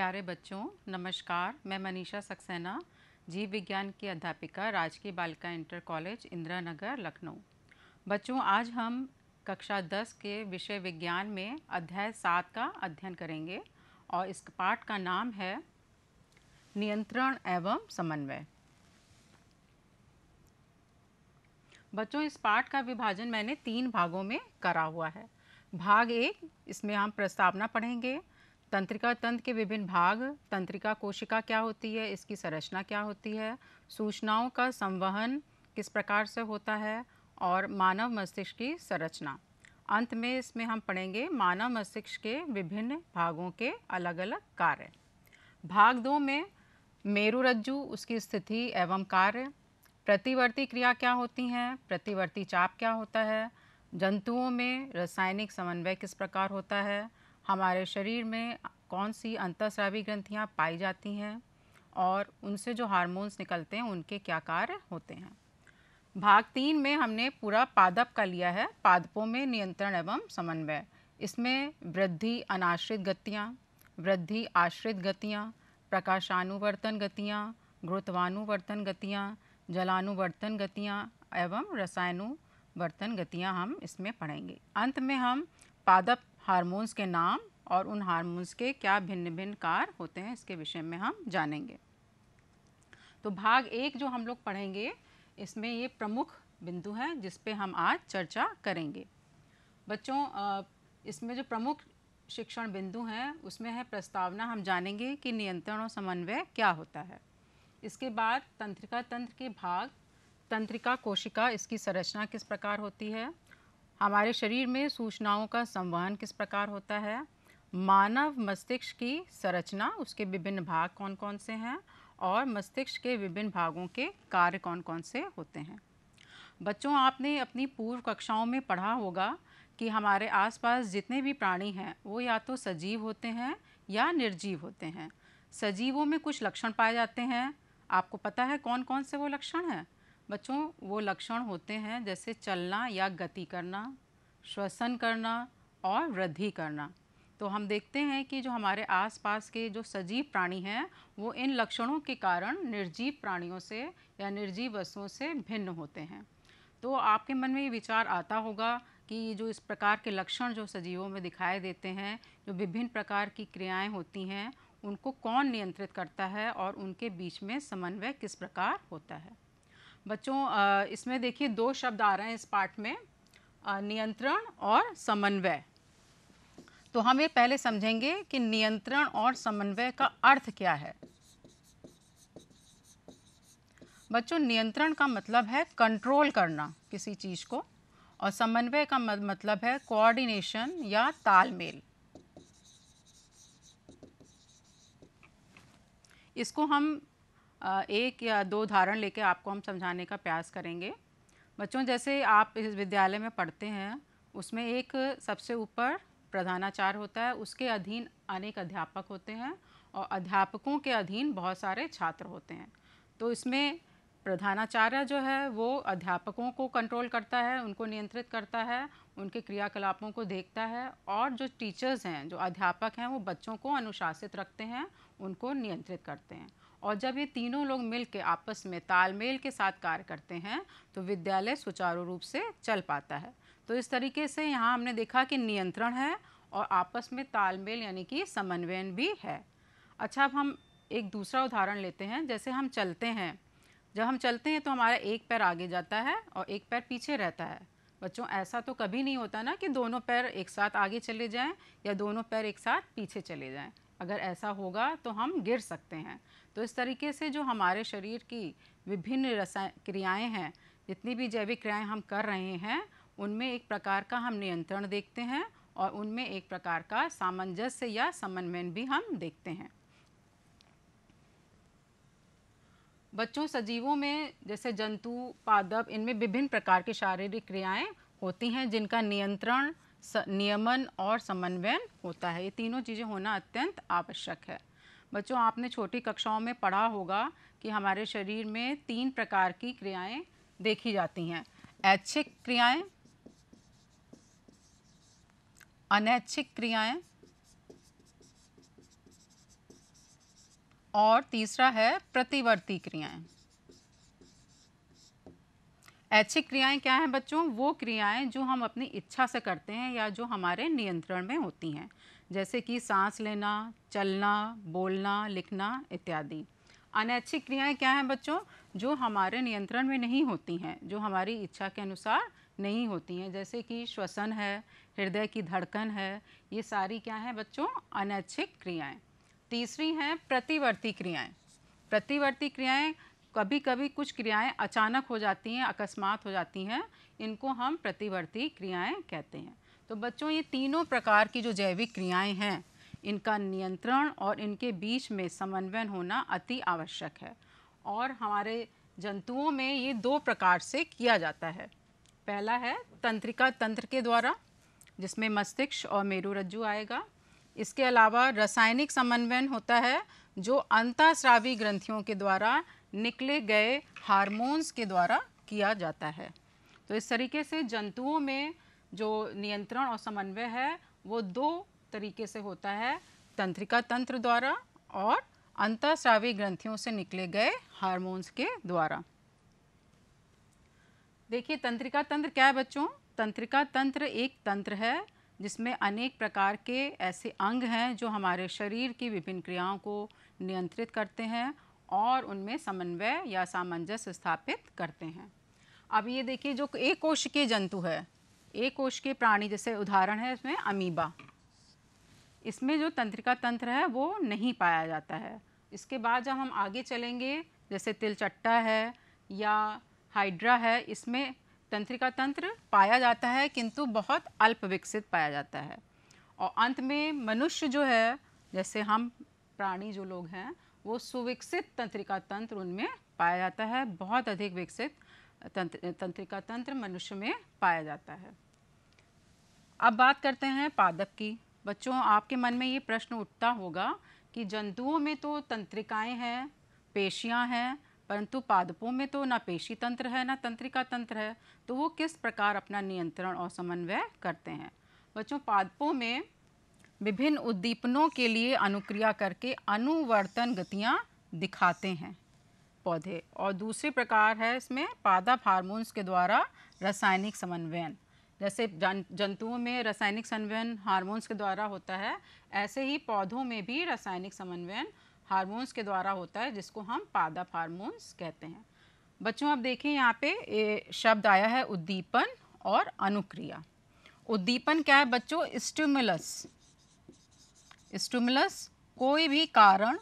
प्यारे बच्चों नमस्कार मैं मनीषा सक्सेना जीव विज्ञान की अध्यापिका राजकीय बालिका इंटर कॉलेज इंदिरा नगर लखनऊ बच्चों आज हम कक्षा 10 के विषय विज्ञान में अध्याय सात का अध्ययन करेंगे और इस पाठ का नाम है नियंत्रण एवं समन्वय बच्चों इस पाठ का विभाजन मैंने तीन भागों में करा हुआ है भाग एक इसमें हम प्रस्तावना पढ़ेंगे तंत्रिका तंत्र के विभिन्न भाग तंत्रिका कोशिका क्या होती है इसकी संरचना क्या होती है सूचनाओं का संवहन किस प्रकार से होता है और मानव मस्तिष्क की संरचना अंत में इसमें हम पढ़ेंगे मानव मस्तिष्क के विभिन्न भागों के अलग अलग कार्य भाग दो में मेरुरज्जु उसकी स्थिति एवं कार्य प्रतिवर्ती क्रिया क्या होती हैं प्रतिवर्ती चाप क्या होता है जंतुओं में रासायनिक समन्वय किस प्रकार होता है हमारे शरीर में कौन सी अंतस्रावी ग्रंथियाँ पाई जाती हैं और उनसे जो हार्मोन्स निकलते हैं उनके क्या कार्य होते हैं भाग तीन में हमने पूरा पादप का लिया है पादपों में नियंत्रण एवं समन्वय इसमें वृद्धि अनाश्रित गतियाँ वृद्धि आश्रित गतियाँ प्रकाशानुवर्तन गतियाँ गुरुत्वानुवर्तन गतियाँ जलानुवर्तन गतियाँ एवं रसायनुवर्तन गतियाँ हम इसमें पढ़ेंगे अंत में हम पादप हार्मोन्स के नाम और उन हारमोन्स के क्या भिन्न भिन्न कार होते हैं इसके विषय में हम जानेंगे तो भाग एक जो हम लोग पढ़ेंगे इसमें ये प्रमुख बिंदु है जिस पे हम आज चर्चा करेंगे बच्चों इसमें जो प्रमुख शिक्षण बिंदु हैं उसमें है प्रस्तावना हम जानेंगे कि नियंत्रण और समन्वय क्या होता है इसके बाद तंत्रिका तंत्र के भाग तंत्रिका कोशिका इसकी संरचना किस प्रकार होती है हमारे शरीर में सूचनाओं का संवहन किस प्रकार होता है मानव मस्तिष्क की संरचना उसके विभिन्न भाग कौन कौन से हैं और मस्तिष्क के विभिन्न भागों के कार्य कौन कौन से होते हैं बच्चों आपने अपनी पूर्व कक्षाओं में पढ़ा होगा कि हमारे आसपास जितने भी प्राणी हैं वो या तो सजीव होते हैं या निर्जीव होते हैं सजीवों में कुछ लक्षण पाए जाते हैं आपको पता है कौन कौन से वो लक्षण हैं बच्चों वो लक्षण होते हैं जैसे चलना या गति करना श्वसन करना और वृद्धि करना तो हम देखते हैं कि जो हमारे आसपास के जो सजीव प्राणी हैं वो इन लक्षणों के कारण निर्जीव प्राणियों से या निर्जीव वस्तुओं से भिन्न होते हैं तो आपके मन में ये विचार आता होगा कि जो इस प्रकार के लक्षण जो सजीवों में दिखाई देते हैं जो विभिन्न प्रकार की क्रियाएं होती हैं उनको कौन नियंत्रित करता है और उनके बीच में समन्वय किस प्रकार होता है बच्चों इसमें देखिए दो शब्द आ रहे हैं इस पार्ट में नियंत्रण और समन्वय तो हम ये पहले समझेंगे कि नियंत्रण और समन्वय का अर्थ क्या है बच्चों नियंत्रण का मतलब है कंट्रोल करना किसी चीज़ को और समन्वय का मतलब है कोऑर्डिनेशन या तालमेल इसको हम एक या दो उदाहरण लेके आपको हम समझाने का प्रयास करेंगे बच्चों जैसे आप इस विद्यालय में पढ़ते हैं उसमें एक सबसे ऊपर प्रधानाचार्य होता है उसके अधीन अनेक अध्यापक होते हैं और अध्यापकों के अधीन बहुत सारे छात्र होते हैं तो इसमें प्रधानाचार्य जो है वो अध्यापकों को कंट्रोल करता है उनको नियंत्रित करता है उनके क्रियाकलापों को देखता है और जो टीचर्स हैं जो अध्यापक हैं वो बच्चों को अनुशासित रखते हैं उनको नियंत्रित करते हैं और जब ये तीनों लोग मिलकर आपस में तालमेल के साथ कार्य करते हैं तो विद्यालय सुचारू रूप से चल पाता है तो इस तरीके से यहाँ हमने देखा कि नियंत्रण है और आपस में तालमेल यानी कि समन्वयन भी है अच्छा अब हम एक दूसरा उदाहरण लेते हैं जैसे हम चलते हैं जब हम चलते हैं तो हमारा एक पैर आगे जाता है और एक पैर पीछे रहता है बच्चों ऐसा तो कभी नहीं होता ना कि दोनों पैर एक साथ आगे चले जाएं या दोनों पैर एक साथ पीछे चले जाएं अगर ऐसा होगा तो हम गिर सकते हैं तो इस तरीके से जो हमारे शरीर की विभिन्न रसायन क्रियाएँ हैं जितनी भी जैविक क्रियाएँ हम कर रहे हैं उनमें एक प्रकार का हम नियंत्रण देखते हैं और उनमें एक प्रकार का सामंजस्य या समन्वयन भी हम देखते हैं बच्चों सजीवों में जैसे जंतु पादप इनमें विभिन्न प्रकार की शारीरिक क्रियाएं होती हैं जिनका नियंत्रण नियमन और समन्वयन होता है ये तीनों चीज़ें होना अत्यंत आवश्यक है बच्चों आपने छोटी कक्षाओं में पढ़ा होगा कि हमारे शरीर में तीन प्रकार की क्रियाएं देखी जाती हैं ऐच्छिक क्रियाएं अनैच्छिक क्रियाएं और तीसरा है प्रतिवर्ती क्रियाएं ऐच्छिक क्रियाएं क्या हैं बच्चों वो क्रियाएं जो हम अपनी इच्छा से करते हैं या जो हमारे नियंत्रण में होती हैं जैसे कि सांस लेना चलना बोलना लिखना इत्यादि अनैच्छिक क्रियाएं क्या हैं बच्चों जो हमारे नियंत्रण में नहीं होती हैं जो हमारी इच्छा के अनुसार नहीं होती हैं जैसे कि श्वसन है हृदय की धड़कन है ये सारी क्या हैं बच्चों अनैच्छिक क्रियाएं तीसरी हैं प्रतिवर्ती क्रियाएं प्रतिवर्ती क्रियाएं कभी कभी कुछ क्रियाएं अचानक हो जाती हैं अकस्मात हो जाती हैं इनको हम प्रतिवर्ती क्रियाएं कहते हैं तो बच्चों ये तीनों प्रकार की जो जैविक क्रियाएं हैं इनका नियंत्रण और इनके बीच में समन्वयन होना अति आवश्यक है और हमारे जंतुओं में ये दो प्रकार से किया जाता है पहला है तंत्रिका तंत्र के द्वारा जिसमें मस्तिष्क और मेरुरज्जु आएगा इसके अलावा रासायनिक समन्वयन होता है जो अंताश्रावी ग्रंथियों के द्वारा निकले गए हार्मोन्स के द्वारा किया जाता है तो इस तरीके से जंतुओं में जो नियंत्रण और समन्वय है वो दो तरीके से होता है तंत्रिका तंत्र द्वारा और अंतःस्रावी ग्रंथियों से निकले गए हार्मोन्स के द्वारा देखिए तंत्रिका तंत्र क्या है बच्चों तंत्रिका तंत्र एक तंत्र है जिसमें अनेक प्रकार के ऐसे अंग हैं जो हमारे शरीर की विभिन्न क्रियाओं को नियंत्रित करते हैं और उनमें समन्वय या सामंजस्य स्थापित करते हैं अब ये देखिए जो एक के जंतु है एक के प्राणी जैसे उदाहरण है इसमें अमीबा इसमें जो तंत्रिका तंत्र है वो नहीं पाया जाता है इसके बाद जब हम आगे चलेंगे जैसे तिलचट्टा है या हाइड्रा है इसमें तंत्रिका तंत्र पाया जाता है किंतु बहुत अल्प विकसित पाया जाता है और अंत में मनुष्य जो है जैसे हम प्राणी जो लोग हैं वो सुविकसित तंत्रिका तंत्र उनमें पाया जाता है बहुत अधिक विकसित तंत्र तंत्रिका तंत्र मनुष्य में पाया जाता है अब बात करते हैं पादप की बच्चों आपके मन में ये प्रश्न उठता होगा कि जंतुओं में तो तंत्रिकाएं हैं पेशियां हैं परंतु पादपों में तो ना पेशी तंत्र है ना तंत्रिका तंत्र है तो वो किस प्रकार अपना नियंत्रण और समन्वय करते हैं बच्चों पादपों में विभिन्न उद्दीपनों के लिए अनुक्रिया करके अनुवर्तन गतियाँ दिखाते हैं पौधे और दूसरी प्रकार है इसमें पादप हार्मोन्स के द्वारा रासायनिक समन्वयन जैसे जन, जंतुओं में रासायनिक समन्वयन हार्मोन्स के द्वारा होता है ऐसे ही पौधों में भी रासायनिक समन्वयन हार्मोन्स के द्वारा होता है जिसको हम पादप हार्मोन्स कहते हैं बच्चों अब देखें यहाँ पे ये शब्द आया है उद्दीपन और अनुक्रिया उद्दीपन क्या है बच्चों स्टिमुलस स्टूमुलस कोई भी कारण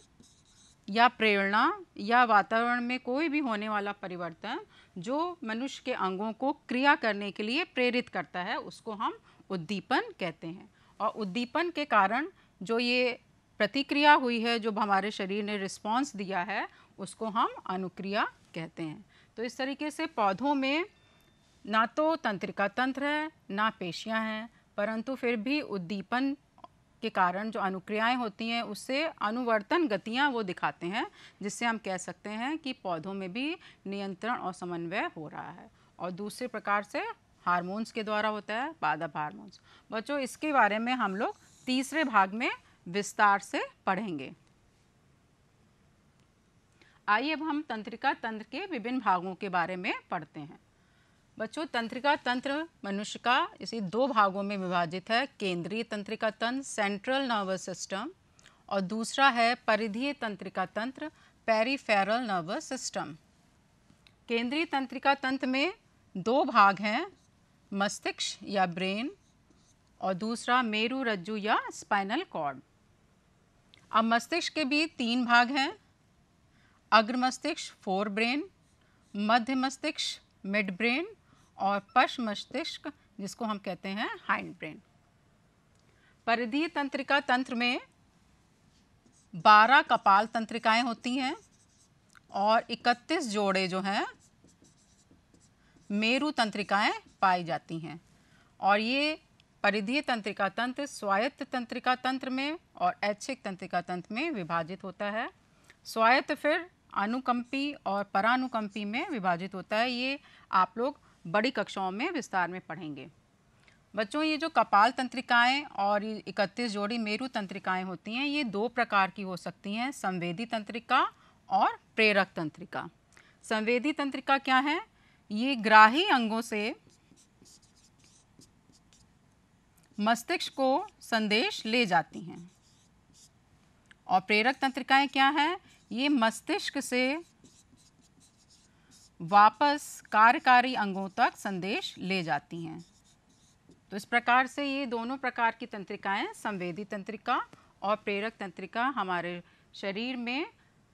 या प्रेरणा या वातावरण में कोई भी होने वाला परिवर्तन जो मनुष्य के अंगों को क्रिया करने के लिए प्रेरित करता है उसको हम उद्दीपन कहते हैं और उद्दीपन के कारण जो ये प्रतिक्रिया हुई है जो हमारे शरीर ने रिस्पॉन्स दिया है उसको हम अनुक्रिया कहते हैं तो इस तरीके से पौधों में ना तो तंत्रिका तंत्र है ना पेशियाँ हैं परंतु फिर भी उद्दीपन के कारण जो अनुक्रियाएं होती हैं उससे अनुवर्तन गतियां वो दिखाते हैं जिससे हम कह सकते हैं कि पौधों में भी नियंत्रण और समन्वय हो रहा है और दूसरे प्रकार से हारमोन्स के द्वारा होता है पादप हारमोन्स बच्चों इसके बारे में हम लोग तीसरे भाग में विस्तार से पढ़ेंगे आइए अब हम तंत्रिका तंत्र के विभिन्न भागों के बारे में पढ़ते हैं बच्चों तंत्रिका तंत्र मनुष्य का इसी दो भागों में विभाजित है केंद्रीय तंत्रिका तंत्र सेंट्रल नर्वस सिस्टम और दूसरा है परिधीय तंत्रिका तंत्र पेरीफेरल नर्वस सिस्टम केंद्रीय तंत्रिका तंत्र में दो भाग हैं मस्तिष्क या ब्रेन और दूसरा मेरु रज्जु या स्पाइनल कॉर्ड अब मस्तिष्क के भी तीन भाग हैं अग्र मस्तिष्क फोर ब्रेन मध्य मस्तिष्क मिड ब्रेन और पश मस्तिष्क जिसको हम कहते हैं हाइंड ब्रेन परिधि तंत्रिका तंत्र में बारह कपाल तंत्रिकाएं होती हैं और इकतीस जोड़े जो हैं मेरु तंत्रिकाएं पाई जाती हैं और ये परिधि तंत्रिका तंत्र स्वायत्त तंत्रिका तंत्र में और ऐच्छिक तंत्रिका तंत्र में विभाजित होता है स्वायत्त फिर अनुकंपी और परानुकंपी में विभाजित होता है ये आप लोग बड़ी कक्षाओं में विस्तार में पढ़ेंगे बच्चों ये जो कपाल तंत्रिकाएं और इकतीस जोड़ी मेरु तंत्रिकाएं होती हैं ये दो प्रकार की हो सकती हैं संवेदी तंत्रिका और प्रेरक तंत्रिका संवेदी तंत्रिका क्या है ये ग्राही अंगों से मस्तिष्क को संदेश ले जाती हैं और प्रेरक तंत्रिकाएं क्या हैं ये मस्तिष्क से वापस कार्यकारी अंगों तक संदेश ले जाती हैं तो इस प्रकार से ये दोनों प्रकार की तंत्रिकाएं संवेदी तंत्रिका और प्रेरक तंत्रिका हमारे शरीर में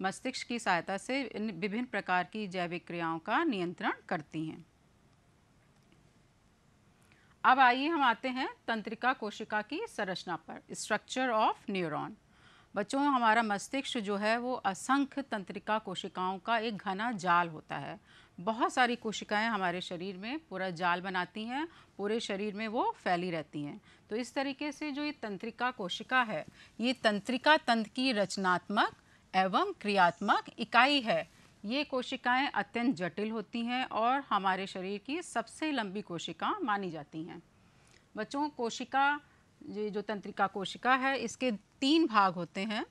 मस्तिष्क की सहायता से इन विभिन्न प्रकार की जैविक क्रियाओं का नियंत्रण करती हैं अब आइए हम आते हैं तंत्रिका कोशिका की संरचना पर स्ट्रक्चर ऑफ न्यूरॉन बच्चों हमारा मस्तिष्क जो है वो असंख्य तंत्रिका कोशिकाओं का एक घना जाल होता है बहुत सारी कोशिकाएं हमारे शरीर में पूरा जाल बनाती हैं पूरे शरीर में वो फैली रहती हैं तो इस तरीके से जो ये तंत्रिका कोशिका है ये तंत्रिका तंत्र की रचनात्मक एवं क्रियात्मक इकाई है ये कोशिकाएं अत्यंत जटिल होती हैं और हमारे शरीर की सबसे लंबी कोशिका मानी जाती हैं बच्चों कोशिका ये जो तंत्रिका कोशिका है इसके तीन भाग होते हैं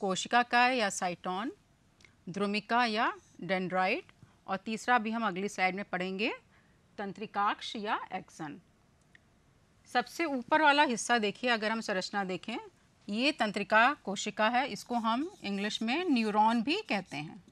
कोशिका का या साइटॉन ध्रुमिका या डेंड्राइट और तीसरा भी हम अगली स्लाइड में पढ़ेंगे तंत्रिकाक्ष या एक्सन सबसे ऊपर वाला हिस्सा देखिए अगर हम संरचना देखें ये तंत्रिका कोशिका है इसको हम इंग्लिश में न्यूरॉन भी कहते हैं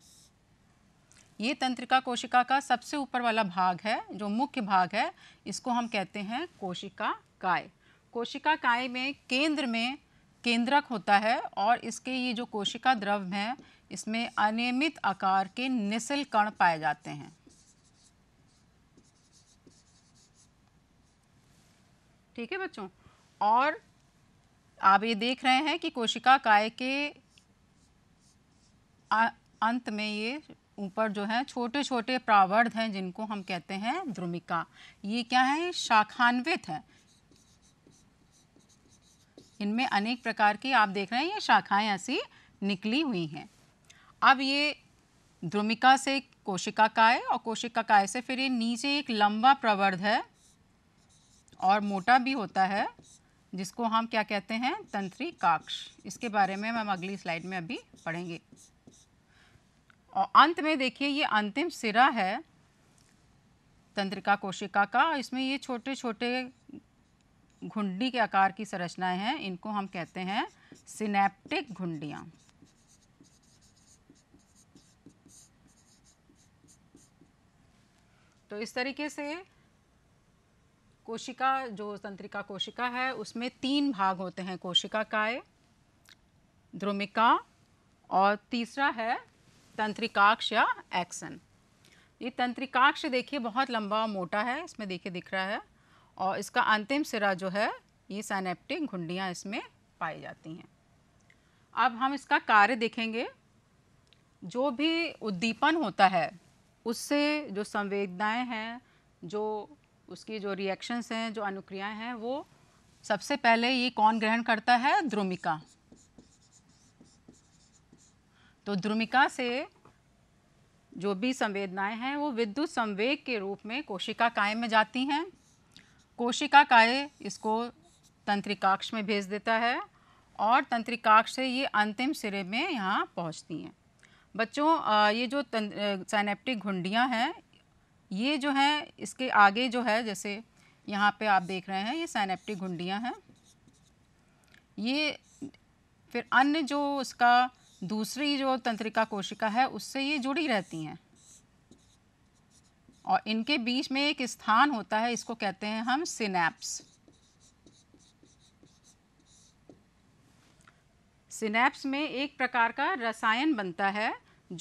ये तंत्रिका कोशिका का सबसे ऊपर वाला भाग है जो मुख्य भाग है इसको हम कहते हैं कोशिका काय कोशिका काय में केंद्र में केंद्रक होता है और इसके ये जो कोशिका द्रव हैं इसमें अनियमित आकार के निसल कण पाए जाते हैं ठीक है बच्चों और आप ये देख रहे हैं कि कोशिका काय के अंत में ये ऊपर जो है छोटे छोटे प्रावर्ध हैं जिनको हम कहते हैं द्रुमिका ये क्या है शाखान्वित हैं इनमें अनेक प्रकार की आप देख रहे हैं ये शाखाएं ऐसी निकली हुई हैं अब ये ध्रुमिका से कोशिका काय और कोशिका काय से फिर ये नीचे एक लंबा प्रवर्ध है और मोटा भी होता है जिसको हम क्या कहते हैं तंत्री काक्ष इसके बारे में हम अगली स्लाइड में अभी पढ़ेंगे और अंत में देखिए ये अंतिम सिरा है तंत्रिका कोशिका का इसमें ये छोटे छोटे घुंडी के आकार की संरचनाएं हैं इनको हम कहते हैं सिनेप्टिक घुंडियाँ तो इस तरीके से कोशिका जो तंत्रिका कोशिका है उसमें तीन भाग होते हैं कोशिका काय ध्रुमिका और तीसरा है तंत्रिकाक्ष या एक्सन ये तंत्रिकाक्ष देखिए बहुत लंबा मोटा है इसमें देखिए दिख रहा है और इसका अंतिम सिरा जो है ये सैनेप्टिक घुंडियाँ इसमें पाई जाती हैं अब हम इसका कार्य देखेंगे जो भी उद्दीपन होता है उससे जो संवेदनाएं हैं जो उसकी जो रिएक्शंस हैं जो अनुक्रियाएं हैं वो सबसे पहले ये कौन ग्रहण करता है द्रुमिका तो द्रुमिका से जो भी संवेदनाएं हैं वो विद्युत संवेग के रूप में कोशिका कायम में जाती हैं कोशिका काय इसको तंत्रिकाक्ष में भेज देता है और तंत्रिकाक्ष से ये अंतिम सिरे में यहाँ पहुँचती हैं बच्चों ये जो सैनेप्टिक घुंडियाँ हैं ये जो हैं इसके आगे जो है जैसे यहाँ पे आप देख रहे हैं ये सैनेप्टिक घुंडियाँ हैं ये फिर अन्य जो उसका दूसरी जो तंत्रिका कोशिका है उससे ये जुड़ी रहती हैं और इनके बीच में एक स्थान होता है इसको कहते हैं हम सिनेप्स सिनेप्स में एक प्रकार का रसायन बनता है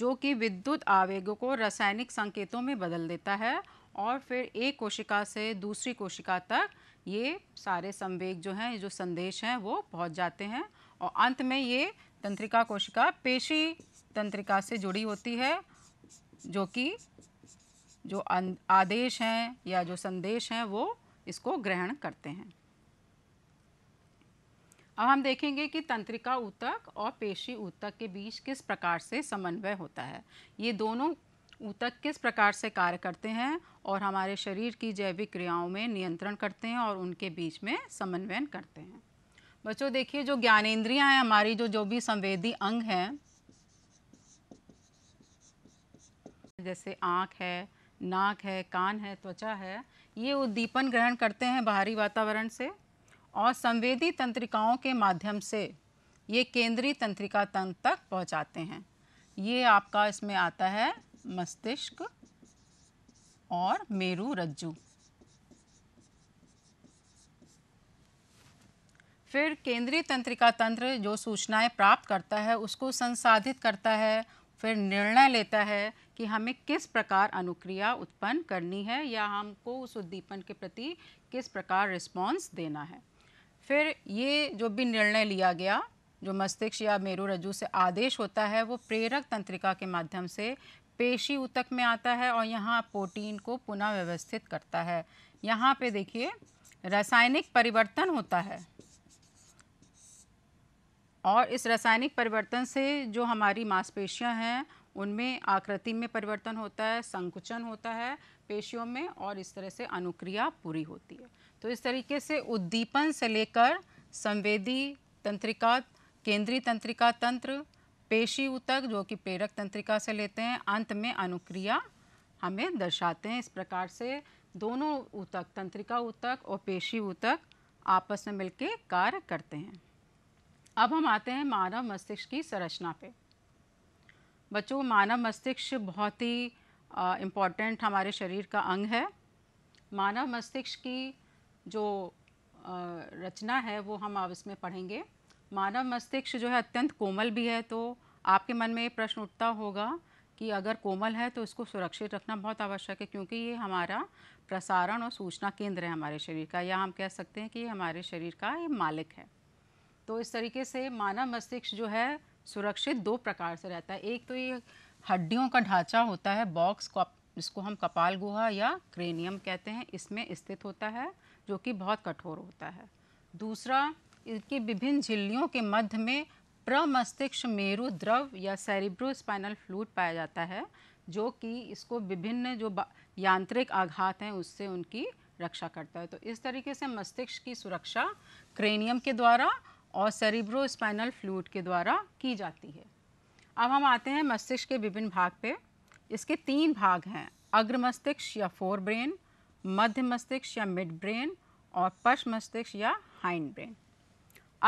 जो कि विद्युत आवेगों को रासायनिक संकेतों में बदल देता है और फिर एक कोशिका से दूसरी कोशिका तक ये सारे संवेग जो हैं जो संदेश हैं वो पहुंच जाते हैं और अंत में ये तंत्रिका कोशिका पेशी तंत्रिका से जुड़ी होती है जो कि जो अं-, आदेश हैं या जो संदेश हैं वो इसको ग्रहण करते हैं अब हम देखेंगे कि तंत्रिका ऊतक और पेशी ऊतक के बीच किस प्रकार से समन्वय होता है ये दोनों ऊतक किस प्रकार से कार्य करते हैं और हमारे शरीर की जैविक क्रियाओं में नियंत्रण करते हैं और उनके बीच में समन्वयन करते हैं बच्चों देखिए जो ज्ञानेन्द्रियाँ हैं हमारी जो जो भी संवेदी अंग हैं जैसे आँख है नाक है कान है त्वचा है ये उद्दीपन ग्रहण करते हैं बाहरी वातावरण से और संवेदी तंत्रिकाओं के माध्यम से ये केंद्रीय तंत्रिका तंत्र तक पहुंचाते हैं ये आपका इसमें आता है मस्तिष्क और मेरु रज्जु फिर केंद्रीय तंत्रिका तंत्र जो सूचनाएं प्राप्त करता है उसको संसाधित करता है फिर निर्णय लेता है कि हमें किस प्रकार अनुक्रिया उत्पन्न करनी है या हमको उस उद्दीपन के प्रति किस प्रकार रिस्पॉन्स देना है फिर ये जो भी निर्णय लिया गया जो मस्तिष्क या मेरु रज्जु से आदेश होता है वो प्रेरक तंत्रिका के माध्यम से पेशी उतक में आता है और यहाँ प्रोटीन को पुनः व्यवस्थित करता है यहाँ पे देखिए रासायनिक परिवर्तन होता है और इस रासायनिक परिवर्तन से जो हमारी मांसपेशियां हैं उनमें आकृति में परिवर्तन होता है संकुचन होता है पेशियों में और इस तरह से अनुक्रिया पूरी होती है तो इस तरीके से उद्दीपन से लेकर संवेदी तंत्रिका केंद्रीय तंत्रिका तंत्र पेशी उतक जो कि प्रेरक तंत्रिका से लेते हैं अंत में अनुक्रिया हमें दर्शाते हैं इस प्रकार से दोनों ऊतक तंत्रिका ऊतक और पेशी ऊतक आपस में मिलकर कार्य करते हैं अब हम आते हैं मानव मस्तिष्क की संरचना पे बच्चों मानव मस्तिष्क बहुत ही इम्पॉर्टेंट हमारे शरीर का अंग है मानव मस्तिष्क की जो आ, रचना है वो हम अब इसमें पढ़ेंगे मानव मस्तिष्क जो है अत्यंत कोमल भी है तो आपके मन में ये प्रश्न उठता होगा कि अगर कोमल है तो इसको सुरक्षित रखना बहुत आवश्यक है क्योंकि ये हमारा प्रसारण और सूचना केंद्र है हमारे शरीर का या हम कह सकते हैं कि ये हमारे शरीर का ये मालिक है तो इस तरीके से मानव मस्तिष्क जो है सुरक्षित दो प्रकार से रहता है एक तो ये हड्डियों का ढांचा होता है बॉक्स को इसको हम कपाल गुहा या क्रेनियम कहते हैं इसमें स्थित होता है जो कि बहुत कठोर होता है दूसरा इनकी विभिन्न झिल्लियों के मध्य में प्रमस्तिष्क मेरु द्रव या स्पाइनल फ्लूड पाया जाता है जो कि इसको विभिन्न जो यांत्रिक आघात हैं उससे उनकी रक्षा करता है तो इस तरीके से मस्तिष्क की सुरक्षा क्रेनियम के द्वारा और स्पाइनल फ्लूड के द्वारा की जाती है अब हम आते हैं मस्तिष्क के विभिन्न भाग पे इसके तीन भाग हैं अग्र मस्तिष्क या फोर ब्रेन मध्य मस्तिष्क या मिड ब्रेन और पश्च मस्तिष्क या हाइंड ब्रेन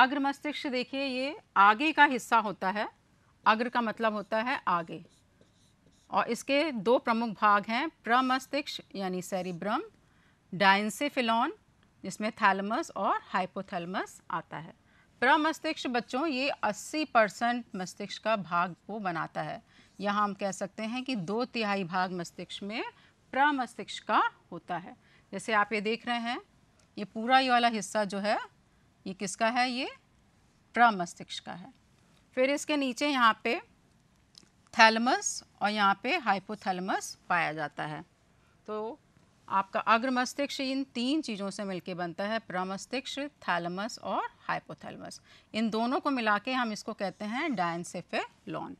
अग्र मस्तिष्क देखिए ये आगे का हिस्सा होता है अग्र का मतलब होता है आगे और इसके दो प्रमुख भाग हैं प्रमस्तिष्क यानी सेरिब्रम डाइनसेफिलॉन जिसमें थैलमस और हाइपोथैलमस आता है प्रमस्तिष्क बच्चों ये 80 परसेंट मस्तिष्क का भाग को बनाता है यहाँ हम कह सकते हैं कि दो तिहाई भाग मस्तिष्क में प्रमस्तिष्क का होता है जैसे आप ये देख रहे हैं ये पूरा ये वाला हिस्सा जो है ये किसका है ये प्रमस्तिष्क का है फिर इसके नीचे यहाँ पे थैलमस और यहाँ पे हाइपोथैलमस पाया जाता है तो आपका अग्र मस्तिष्क इन तीन चीज़ों से मिलकर बनता है प्रमस्तिष्क थैलमस और हाइपोथैलमस इन दोनों को मिला के हम इसको कहते हैं डायनसेफेलॉन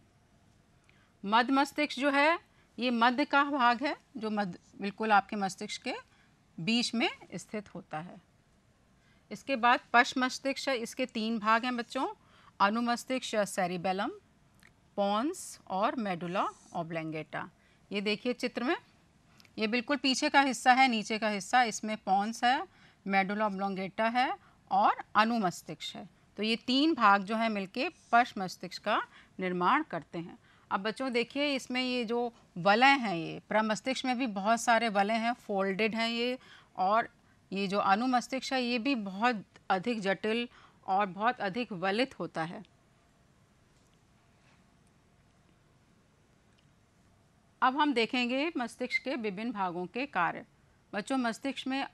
मध्य मस्तिष्क जो है ये मध्य का भाग है जो मध्य बिल्कुल आपके मस्तिष्क के बीच में स्थित होता है इसके बाद पश मस्तिष्क इसके तीन भाग हैं बच्चों अनुमस्तिष्क सेरिबेलम पॉन्स और मेडुला ओब्लेंगेटा ये देखिए चित्र में ये बिल्कुल पीछे का हिस्सा है नीचे का हिस्सा इसमें पॉन्स है मेडुला ऑब्लोंगेटा है और अनुमस्तिष्क है तो ये तीन भाग जो है मिलके पश मस्तिष्क का निर्माण करते हैं अब बच्चों देखिए इसमें ये जो वलय हैं ये प्रमस्तिष्क में भी बहुत सारे वलय हैं फोल्डेड हैं ये और ये जो अनुमस्तिष्क है ये भी बहुत अधिक जटिल और बहुत अधिक वलित होता है अब हम देखेंगे मस्तिष्क के विभिन्न भागों के कार्य बच्चों मस्तिष्क में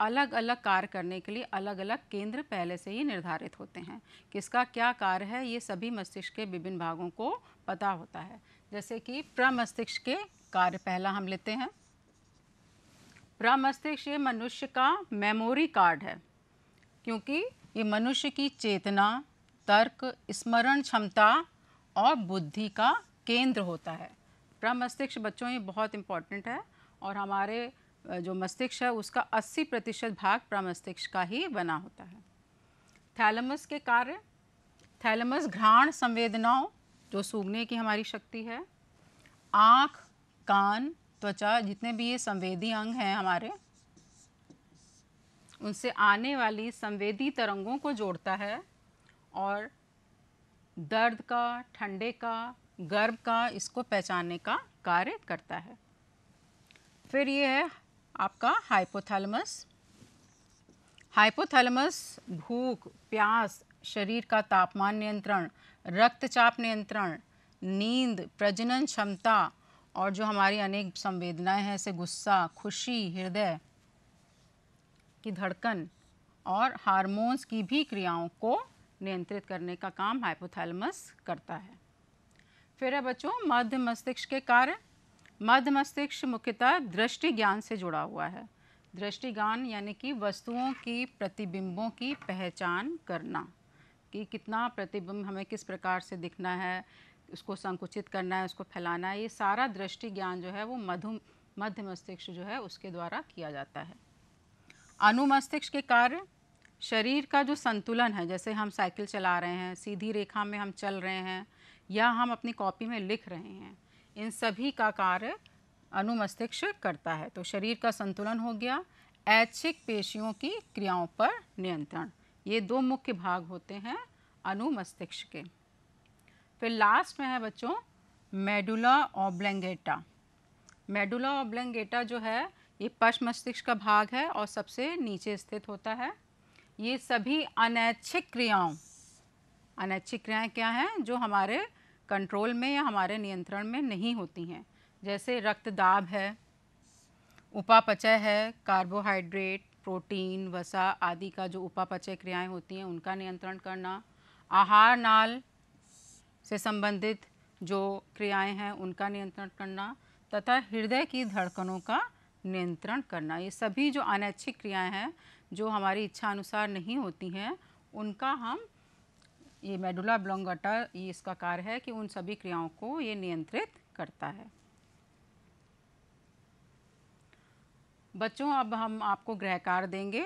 अलग अलग कार्य करने के लिए अलग अलग केंद्र पहले से ही निर्धारित होते हैं किसका क्या कार्य है ये सभी मस्तिष्क के विभिन्न भागों को पता होता है जैसे कि प्रमस्तिष्क के कार्य पहला हम लेते हैं प्रमस्तिष्क ये मनुष्य का मेमोरी कार्ड है क्योंकि ये मनुष्य की चेतना तर्क स्मरण क्षमता और बुद्धि का केंद्र होता है ब्रह्म मस्तिष्क बच्चों ही बहुत इम्पॉर्टेंट है और हमारे जो मस्तिष्क है उसका 80 प्रतिशत भाग प्रमस्तिष्क का ही बना होता है थैलमस के कार्य थैलमस घ्राण संवेदनाओं जो सूंघने की हमारी शक्ति है आँख कान त्वचा जितने भी ये संवेदी अंग हैं हमारे उनसे आने वाली संवेदी तरंगों को जोड़ता है और दर्द का ठंडे का गर्भ का इसको पहचानने का कार्य करता है फिर ये है आपका हाइपोथैलेमस हाइपोथैलेमस भूख प्यास शरीर का तापमान नियंत्रण रक्तचाप नियंत्रण नींद प्रजनन क्षमता और जो हमारी अनेक संवेदनाएं हैं जैसे गुस्सा खुशी हृदय की धड़कन और हार्मोन्स की भी क्रियाओं को नियंत्रित करने का काम हाइपोथैलेमस करता है फिर है बच्चों मध्य मस्तिष्क के कार्य मध्य मस्तिष्क मुख्यतः दृष्टि ज्ञान से जुड़ा हुआ है दृष्टि ज्ञान यानी कि वस्तुओं की प्रतिबिंबों की पहचान करना कि कितना प्रतिबिंब हमें किस प्रकार से दिखना है उसको संकुचित करना है उसको फैलाना है ये सारा दृष्टि ज्ञान जो है वो मधु मध्य मस्तिष्क जो है उसके द्वारा किया जाता है अनुमस्तिष्क के कार्य शरीर का जो संतुलन है जैसे हम साइकिल चला रहे हैं सीधी रेखा में हम चल रहे हैं या हम अपनी कॉपी में लिख रहे हैं इन सभी का कार्य अनुमस्तिष्क करता है तो शरीर का संतुलन हो गया ऐच्छिक पेशियों की क्रियाओं पर नियंत्रण ये दो मुख्य भाग होते हैं अनुमस्तिष्क के फिर लास्ट में है बच्चों मेडुला ओब्लेंगेटा मेडुला ओब्लेंगेटा जो है ये पश्च मस्तिष्क का भाग है और सबसे नीचे स्थित होता है ये सभी अनैच्छिक क्रियाओं अनैच्छिक क्रियाएं क्या हैं जो हमारे कंट्रोल में या हमारे नियंत्रण में नहीं होती हैं जैसे रक्तदाब है उपापचय है कार्बोहाइड्रेट प्रोटीन वसा आदि का जो उपापचय क्रियाएं होती हैं उनका नियंत्रण करना आहार नाल से संबंधित जो क्रियाएं हैं उनका नियंत्रण करना तथा हृदय की धड़कनों का नियंत्रण करना ये सभी जो अनैच्छिक क्रियाएं हैं जो हमारी इच्छा अनुसार नहीं होती हैं उनका हम ये मेडुला ब्लोंगटा ये इसका कार्य है कि उन सभी क्रियाओं को ये नियंत्रित करता है बच्चों अब हम आपको ग्रहकार देंगे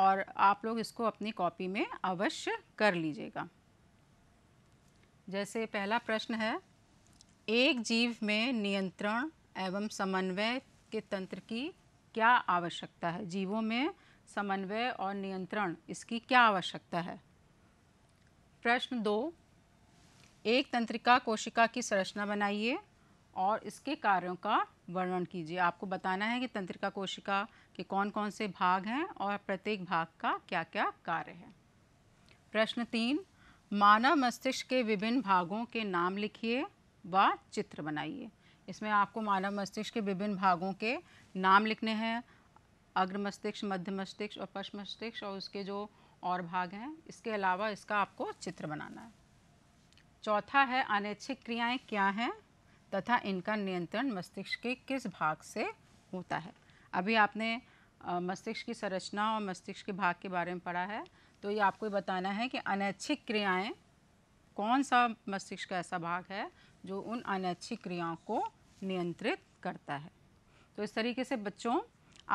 और आप लोग इसको अपनी कॉपी में अवश्य कर लीजिएगा जैसे पहला प्रश्न है एक जीव में नियंत्रण एवं समन्वय के तंत्र की क्या आवश्यकता है जीवों में समन्वय और नियंत्रण इसकी क्या आवश्यकता है प्रश्न दो एक तंत्रिका कोशिका की संरचना बनाइए और इसके कार्यों का वर्णन कीजिए आपको बताना है कि तंत्रिका कोशिका के कौन कौन से भाग हैं और प्रत्येक भाग का क्या क्या कार्य है प्रश्न तीन मानव मस्तिष्क के विभिन्न भागों के नाम लिखिए व चित्र बनाइए इसमें आपको मानव मस्तिष्क के विभिन्न भागों के नाम लिखने हैं अग्र मस्तिष्क मध्य मस्तिष्क और पश्च मस्तिष्क और उसके जो और भाग हैं इसके अलावा इसका आपको चित्र बनाना है चौथा है अनैच्छिक क्रियाएं क्या हैं तथा इनका नियंत्रण मस्तिष्क के किस भाग से होता है अभी आपने मस्तिष्क की संरचना और मस्तिष्क के भाग के बारे में पढ़ा है तो ये आपको बताना है कि अनैच्छिक क्रियाएं कौन सा मस्तिष्क का ऐसा भाग है जो उन अनैच्छिक क्रियाओं को नियंत्रित करता है तो इस तरीके से बच्चों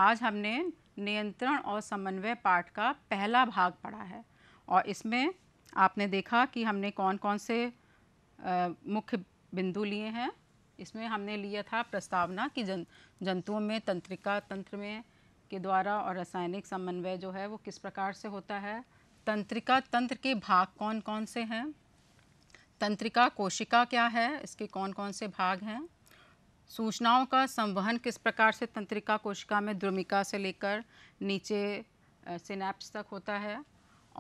आज हमने नियंत्रण और समन्वय पाठ का पहला भाग पढ़ा है और इसमें आपने देखा कि हमने कौन कौन से मुख्य बिंदु लिए हैं इसमें हमने लिया था प्रस्तावना कि जन जंतुओं में तंत्रिका तंत्र में के द्वारा और रासायनिक समन्वय जो है वो किस प्रकार से होता है तंत्रिका तंत्र के भाग कौन कौन से हैं तंत्रिका कोशिका क्या है इसके कौन कौन से भाग हैं सूचनाओं का संवहन किस प्रकार से तंत्रिका कोशिका में द्रुमिका से लेकर नीचे सिनेप्स तक होता है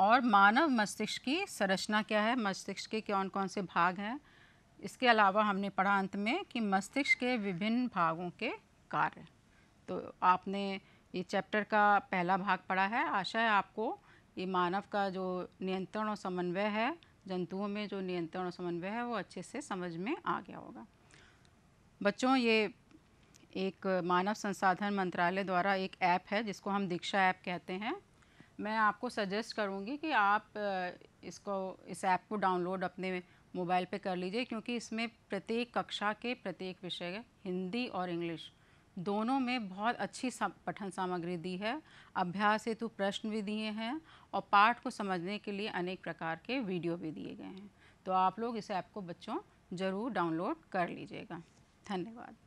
और मानव मस्तिष्क की संरचना क्या है मस्तिष्क के कौन कौन से भाग हैं इसके अलावा हमने पढ़ा अंत में कि मस्तिष्क के विभिन्न भागों के कार्य तो आपने ये चैप्टर का पहला भाग पढ़ा है आशा है आपको ये मानव का जो नियंत्रण और समन्वय है जंतुओं में जो नियंत्रण और समन्वय है वो अच्छे से समझ में आ गया होगा बच्चों ये एक मानव संसाधन मंत्रालय द्वारा एक ऐप है जिसको हम दीक्षा ऐप कहते हैं मैं आपको सजेस्ट करूंगी कि आप इसको इस ऐप को डाउनलोड अपने मोबाइल पे कर लीजिए क्योंकि इसमें प्रत्येक कक्षा के प्रत्येक विषय हिंदी और इंग्लिश दोनों में बहुत अच्छी पठन सामग्री दी है अभ्यास हेतु प्रश्न भी दिए हैं और पाठ को समझने के लिए अनेक प्रकार के वीडियो भी दिए गए हैं तो आप लोग इस ऐप को बच्चों ज़रूर डाउनलोड कर लीजिएगा धन्यवाद